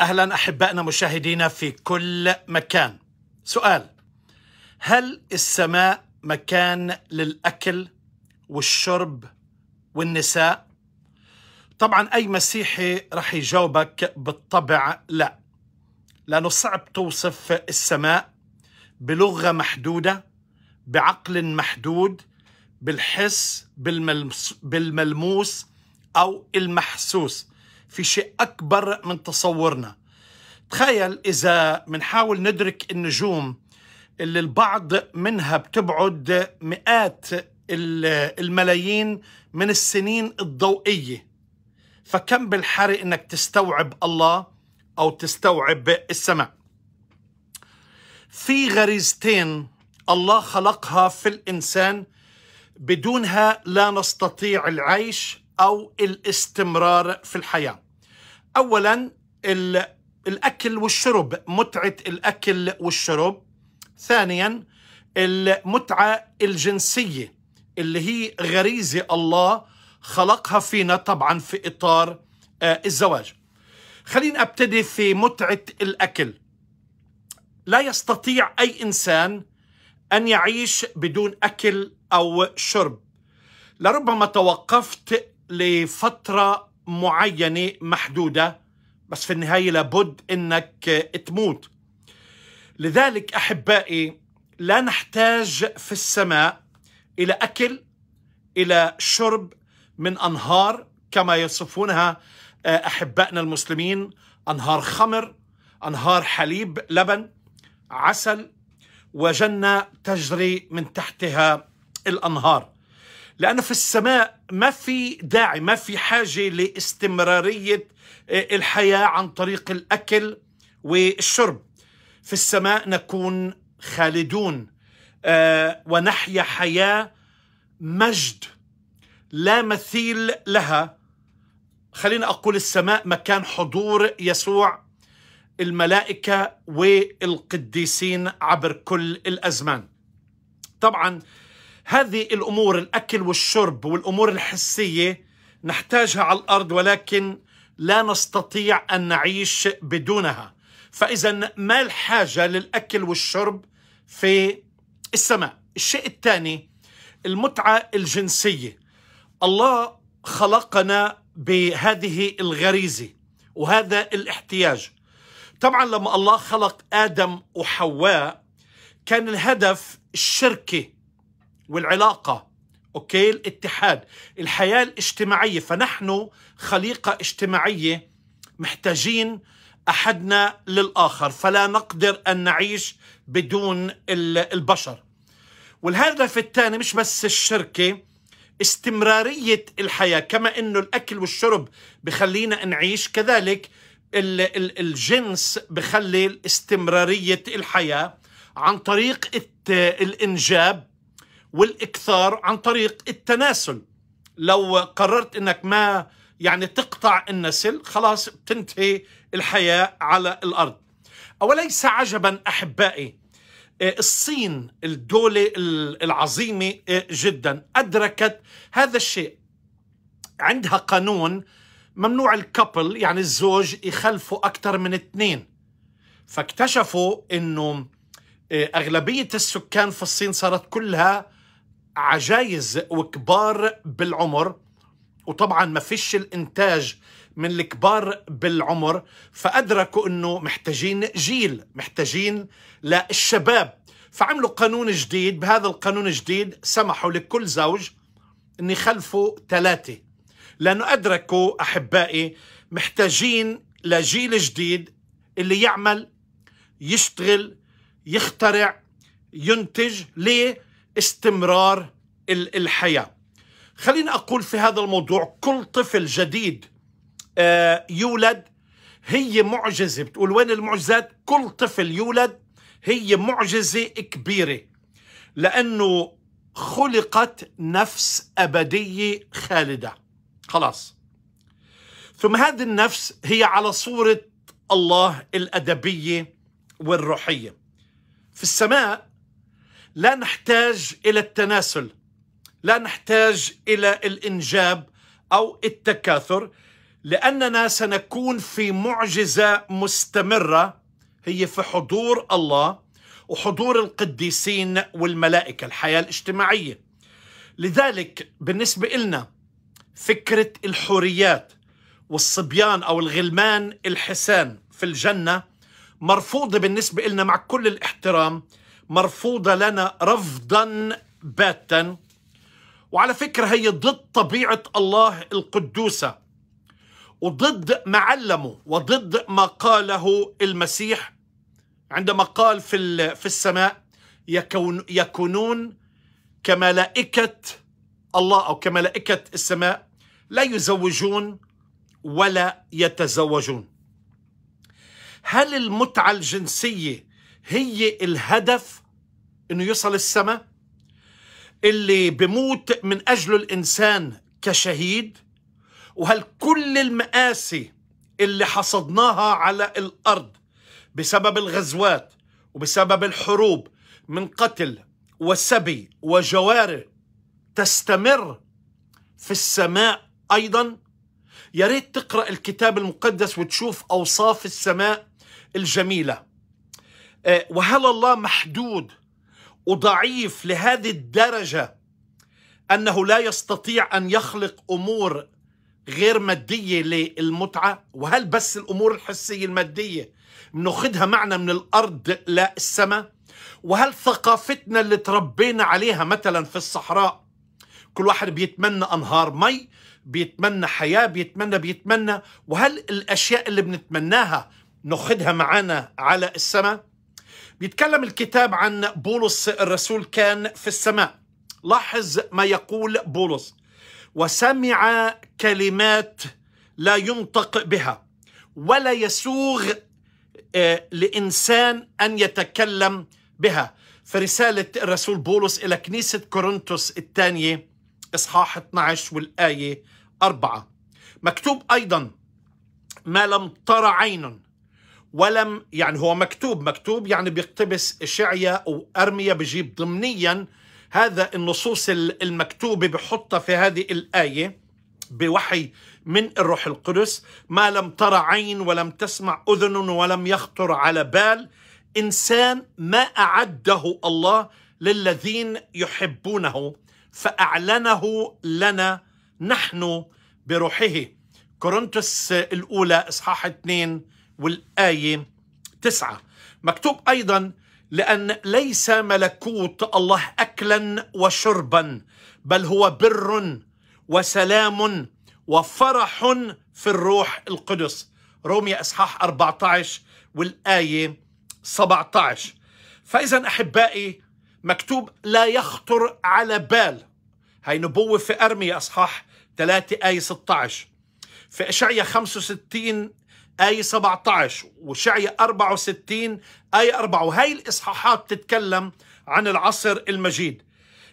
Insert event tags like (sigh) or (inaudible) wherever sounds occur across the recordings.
اهلا احبائنا مشاهدينا في كل مكان. سؤال هل السماء مكان للاكل والشرب والنساء؟ طبعا اي مسيحي رح يجاوبك بالطبع لا. لانه صعب توصف السماء بلغه محدوده بعقل محدود بالحس بالملموس او المحسوس في شيء أكبر من تصورنا تخيل إذا منحاول ندرك النجوم اللي البعض منها بتبعد مئات الملايين من السنين الضوئية فكم بالحري انك تستوعب الله او تستوعب السماء في غريزتين الله خلقها في الانسان بدونها لا نستطيع العيش أو الاستمرار في الحياة أولا الأكل والشرب متعة الأكل والشرب ثانيا المتعة الجنسية اللي هي غريزة الله خلقها فينا طبعا في إطار آه، الزواج خلينا أبتدي في متعة الأكل لا يستطيع أي إنسان أن يعيش بدون أكل أو شرب لربما توقفت لفترة معينة محدودة بس في النهاية لابد أنك تموت لذلك أحبائي لا نحتاج في السماء إلى أكل إلى شرب من أنهار كما يصفونها آه، أحبائنا المسلمين أنهار خمر أنهار حليب لبن عسل وجنة تجري من تحتها الأنهار لأنه في السماء ما في داعي ما في حاجة لاستمرارية آه، الحياة عن طريق الأكل والشرب في السماء نكون خالدون آه، ونحيا حياة مجد لا مثيل لها خلينا أقول السماء مكان حضور يسوع الملائكة والقديسين عبر كل الأزمان طبعا هذه الأمور الأكل والشرب والأمور الحسية نحتاجها على الأرض ولكن لا نستطيع أن نعيش بدونها فإذا ما الحاجة للأكل والشرب في السماء الشيء الثاني المتعة الجنسية الله خلقنا بهذه الغريزة وهذا الاحتياج طبعا لما الله خلق آدم وحواء كان الهدف الشركة والعلاقه اوكي الاتحاد الحياه الاجتماعيه فنحن خليقه اجتماعيه محتاجين احدنا للاخر فلا نقدر ان نعيش بدون البشر والهدف الثاني مش بس الشركه استمراريه الحياه كما انه الاكل والشرب بخلينا نعيش كذلك الجنس بخلي استمراريه الحياه عن طريق الانجاب والاكثار عن طريق التناسل لو قررت انك ما يعني تقطع النسل خلاص بتنتهي الحياه على الارض اوليس عجبا احبائي آه، الصين الدوله العظيمه آه، جدا ادركت هذا الشيء عندها قانون ممنوع الكابل يعني الزوج يخلفوا اكثر من اثنين فاكتشفوا انه آه، اغلبيه السكان في الصين صارت كلها عجايز وكبار بالعمر وطبعا ما فيش الانتاج من الكبار بالعمر فادركوا انه محتاجين جيل محتاجين للشباب فعملوا قانون جديد بهذا القانون الجديد سمحوا لكل زوج ان يخلفوا ثلاثه لانه ادركوا احبائي محتاجين لجيل جديد اللي يعمل يشتغل يخترع ينتج ليه استمرار الحياه. خليني اقول في هذا الموضوع كل طفل جديد آه، يولد هي معجزه بتقول وين المعجزات؟ كل طفل يولد هي معجزه كبيره لانه خلقت نفس ابديه خالده خلاص ثم هذه النفس هي على صوره الله الادبيه والروحيه في السماء لا نحتاج الى التناسل لا نحتاج الى الانجاب او التكاثر لاننا سنكون في معجزه مستمره هي في حضور الله وحضور القديسين والملائكه الحياه الاجتماعيه لذلك بالنسبه لنا فكره الحوريات والصبيان او الغلمان الحسان في الجنه مرفوضه بالنسبه لنا مع كل الاحترام مرفوضة لنا رفضا باتا وعلى فكرة هي ضد طبيعة الله القدوسة وضد ما علمه وضد ما قاله المسيح عندما قال في في السماء يكون يكونون كملائكة الله أو كملائكة السماء لا يزوجون ولا يتزوجون هل المتعة الجنسية هي الهدف انه يصل السماء اللي بموت من اجله الانسان كشهيد وهل كل المآسي اللي حصدناها على الارض بسبب الغزوات وبسبب الحروب من قتل وسبي وجواره تستمر في السماء ايضا يا ريت تقرا الكتاب المقدس وتشوف اوصاف السماء الجميله آه، وهل الله محدود وضعيف لهذه الدرجه انه لا يستطيع ان يخلق امور غير ماديه للمتعه وهل بس الامور الحسيه الماديه بناخذها معنا من الارض للسماء وهل ثقافتنا اللي تربينا عليها مثلا في الصحراء كل واحد بيتمنى انهار مي بيتمنى حياه بيتمنى بيتمنى وهل الاشياء اللي بنتمناها ناخذها معنا على السماء بيتكلم الكتاب عن بولس الرسول كان في السماء لاحظ ما يقول بولس وسمع كلمات لا ينطق بها ولا يسوغ آه، لإنسان أن يتكلم بها في رسالة الرسول بولس إلى كنيسة كورنثوس الثانية إصحاح 12 والآية 4 مكتوب أيضا ما لم تر عين ولم يعني هو مكتوب مكتوب يعني بيقتبس إشعيا وأرميا بجيب ضمنيا هذا النصوص المكتوبة بحطها في هذه الآية بوحي من الروح القدس ما لم ترى عين ولم تسمع أذن ولم يخطر على بال إنسان ما أعده الله للذين يحبونه فأعلنه لنا نحن بروحه كورنثوس الأولى إصحاح 2 والآية تسعة مكتوب أيضا لأن ليس ملكوت الله أكلا وشربا بل هو بر وسلام وفرح في الروح القدس روميا إصحاح 14 والآية 17 فإذا أحبائي مكتوب لا يخطر على بال هاي نبوة في أرمية أصحاح 3 آية 16 في إشعيا 65 آية 17 وشعية 64 آية 4 وهي الإصحاحات تتكلم عن العصر المجيد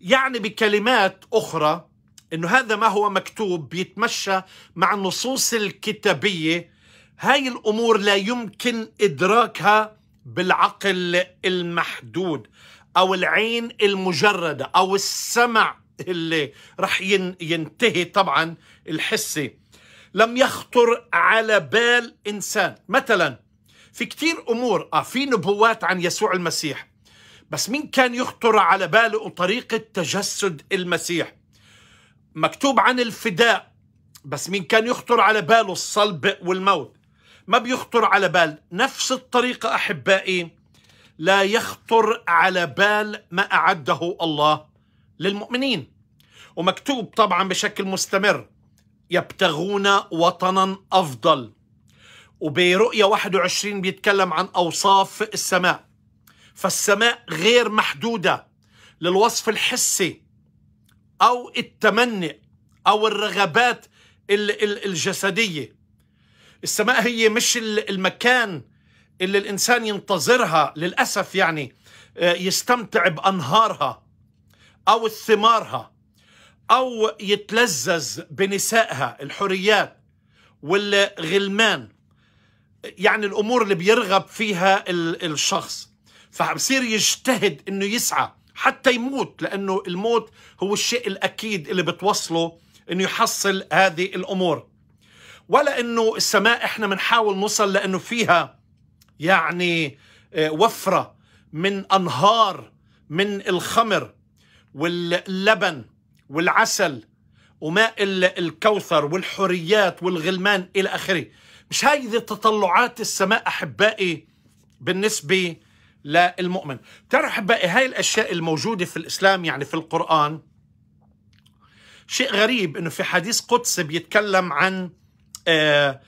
يعني بكلمات أخرى أنه هذا ما هو مكتوب بيتمشى مع النصوص الكتابية هاي الأمور لا يمكن إدراكها بالعقل المحدود أو العين المجردة أو السمع اللي رح ينتهي طبعا الحسي لم يخطر على بال انسان مثلا في كثير امور اه في نبوات عن يسوع المسيح بس مين كان يخطر على باله طريقه تجسد المسيح مكتوب عن الفداء بس مين كان يخطر على باله الصلب والموت ما بيخطر على بال نفس الطريقه احبائي لا يخطر على بال ما اعده الله للمؤمنين ومكتوب طبعا بشكل مستمر يبتغون وطنا أفضل وبرؤية 21 بيتكلم عن أوصاف السماء فالسماء غير محدودة للوصف الحسي أو التمني أو الرغبات الجسدية السماء هي مش المكان اللي الإنسان ينتظرها للأسف يعني آه، يستمتع بأنهارها أو الثمارها أو يتلذذ بنسائها الحريات والغلمان يعني الأمور اللي بيرغب فيها الشخص فبصير يجتهد أنه يسعى حتى يموت لأنه الموت هو الشيء الأكيد اللي بتوصله أنه يحصل هذه الأمور ولا أنه السماء إحنا بنحاول نوصل لأنه فيها يعني آه، وفرة من أنهار من الخمر واللبن والعسل وماء الكوثر والحريات والغلمان إلى آخره مش هذه تطلعات السماء أحبائي بالنسبة للمؤمن تعرف أحبائي هاي الأشياء الموجودة في الإسلام يعني في القرآن شيء غريب أنه في حديث قدس بيتكلم عن آآ آه، آآ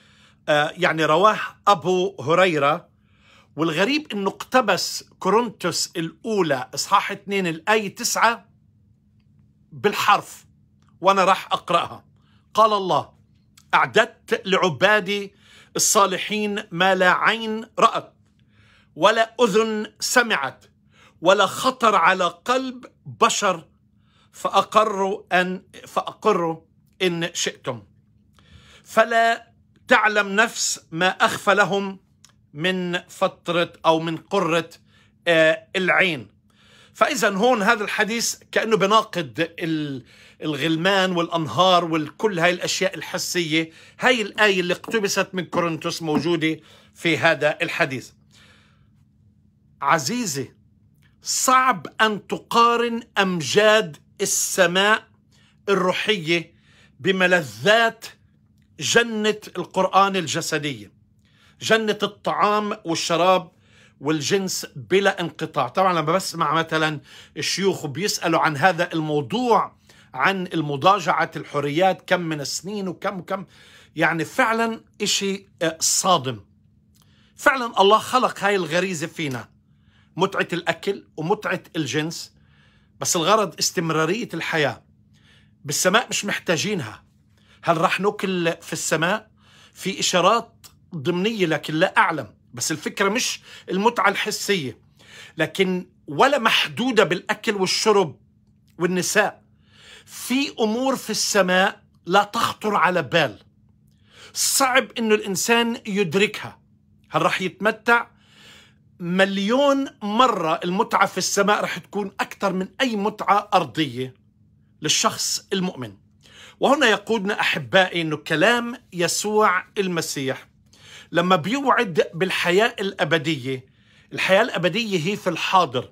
آه، يعني رواه أبو هريرة والغريب أنه اقتبس كورنثوس الأولى إصحاح 2 الآية 9 بالحرف وانا راح اقراها قال الله اعددت لعبادي الصالحين ما لا عين رات ولا اذن سمعت ولا خطر على قلب بشر فاقروا ان فاقروا ان شئتم فلا تعلم نفس ما اخفى لهم من فتره او من قره آه، العين فإذا هون هذا الحديث كأنه بناقد الغلمان والأنهار وكل هاي الأشياء الحسية هاي الآية اللي اقتبست من كورنثوس موجودة في هذا الحديث عزيزي صعب أن تقارن أمجاد السماء الروحية بملذات جنة القرآن الجسدية جنة الطعام والشراب والجنس بلا انقطاع طبعا لما بسمع مثلا الشيوخ بيسألوا عن هذا الموضوع عن المضاجعة الحريات كم من السنين وكم وكم يعني فعلا إشي آه، صادم فعلا الله خلق هاي الغريزة فينا متعة الأكل ومتعة الجنس بس الغرض استمرارية الحياة بالسماء مش محتاجينها هل رح نوكل في السماء في إشارات ضمنية لكن لا أعلم بس الفكرة مش المتعة الحسية لكن ولا محدودة بالأكل والشرب والنساء في أمور في السماء لا تخطر على بال صعب أنه الإنسان يدركها هل راح يتمتع مليون مرة المتعة في السماء راح تكون أكثر من أي متعة أرضية للشخص المؤمن وهنا يقودنا أحبائي أنه كلام يسوع المسيح لما بيوعد بالحياة الأبدية الحياة الأبدية هي في الحاضر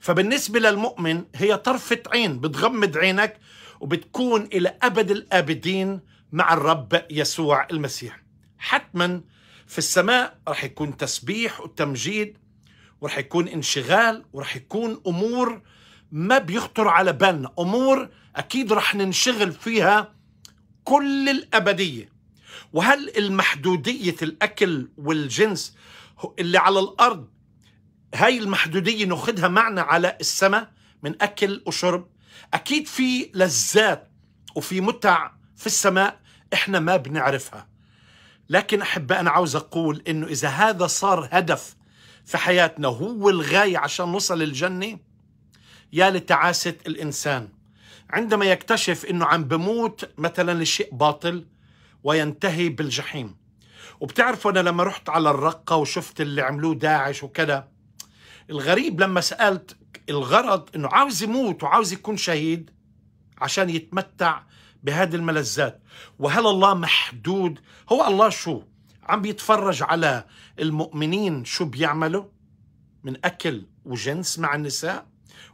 فبالنسبة للمؤمن هي طرفة عين بتغمض عينك وبتكون إلى أبد الآبدين مع الرب يسوع المسيح حتما في السماء رح يكون تسبيح وتمجيد ورح يكون انشغال ورح يكون أمور ما بيخطر على بالنا أمور أكيد رح ننشغل فيها كل الأبدية وهل المحدودية الأكل والجنس اللي على الأرض هاي المحدودية نأخذها معنا على السماء من أكل وشرب أكيد في لذات وفي متع في السماء إحنا ما بنعرفها لكن أحب أنا عاوز أقول إنه إذا هذا صار هدف في حياتنا هو الغاية عشان نوصل الجنة يا لتعاسة الإنسان عندما يكتشف إنه عم بموت مثلا لشيء باطل وينتهي بالجحيم وبتعرفوا أنا لما رحت على الرقة وشفت اللي عملوه داعش وكذا الغريب لما سألت الغرض أنه عاوز يموت وعاوز يكون شهيد عشان يتمتع بهذه الملذات وهل الله محدود هو الله شو عم بيتفرج على المؤمنين شو بيعملوا من أكل وجنس مع النساء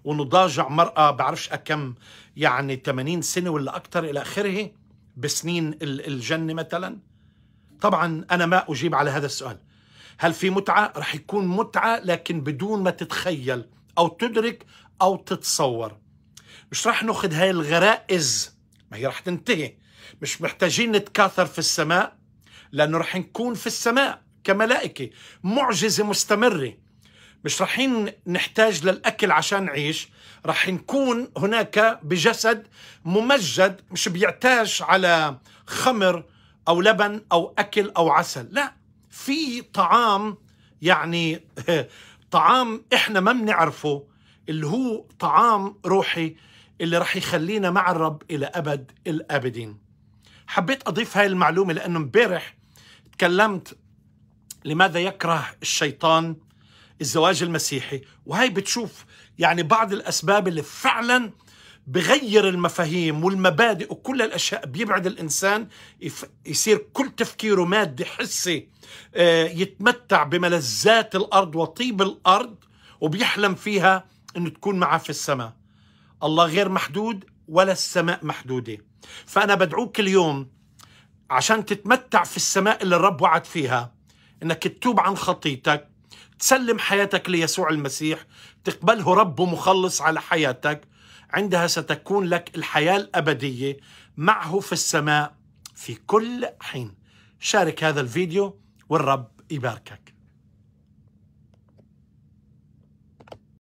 ونضاجع مرأة بعرفش أكم يعني 80 سنة ولا أكثر إلى آخره بسنين الجنه مثلا طبعا انا ما اجيب على هذا السؤال هل في متعه رح يكون متعه لكن بدون ما تتخيل او تدرك او تتصور مش رح ناخذ هاي الغرائز ما هي رح تنتهي مش محتاجين نتكاثر في السماء لانه رح نكون في السماء كملائكه معجزه مستمره مش رحين نحتاج للأكل عشان نعيش راح نكون هناك بجسد ممجد مش بيعتاش على خمر أو لبن أو أكل أو عسل لا في طعام يعني (laughs) طعام إحنا ما بنعرفه اللي هو طعام روحي اللي راح يخلينا مع الرب إلى أبد الأبدين حبيت أضيف هاي المعلومة لأنه امبارح تكلمت لماذا يكره الشيطان الزواج المسيحي وهي بتشوف يعني بعض الأسباب اللي فعلا بغير المفاهيم والمبادئ وكل الأشياء بيبعد الإنسان يصير كل تفكيره مادي حسي آه، يتمتع بملذات الأرض وطيب الأرض وبيحلم فيها أنه تكون معه في السماء الله غير محدود ولا السماء محدودة فأنا بدعوك اليوم عشان تتمتع في السماء اللي الرب وعد فيها انك تتوب عن خطيتك تسلم حياتك ليسوع المسيح تقبله رب ومخلص على حياتك عندها ستكون لك الحياة الأبدية معه في السماء في كل حين شارك هذا الفيديو والرب يباركك